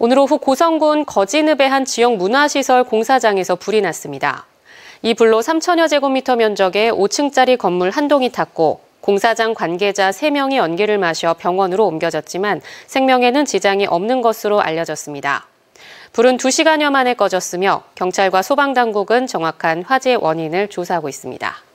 오늘 오후 고성군 거진읍의 한 지역 문화시설 공사장에서 불이 났습니다. 이 불로 3천여 제곱미터 면적의 5층짜리 건물 한 동이 탔고 공사장 관계자 3명이 연기를 마셔 병원으로 옮겨졌지만 생명에는 지장이 없는 것으로 알려졌습니다. 불은 2시간여 만에 꺼졌으며 경찰과 소방당국은 정확한 화재 원인을 조사하고 있습니다.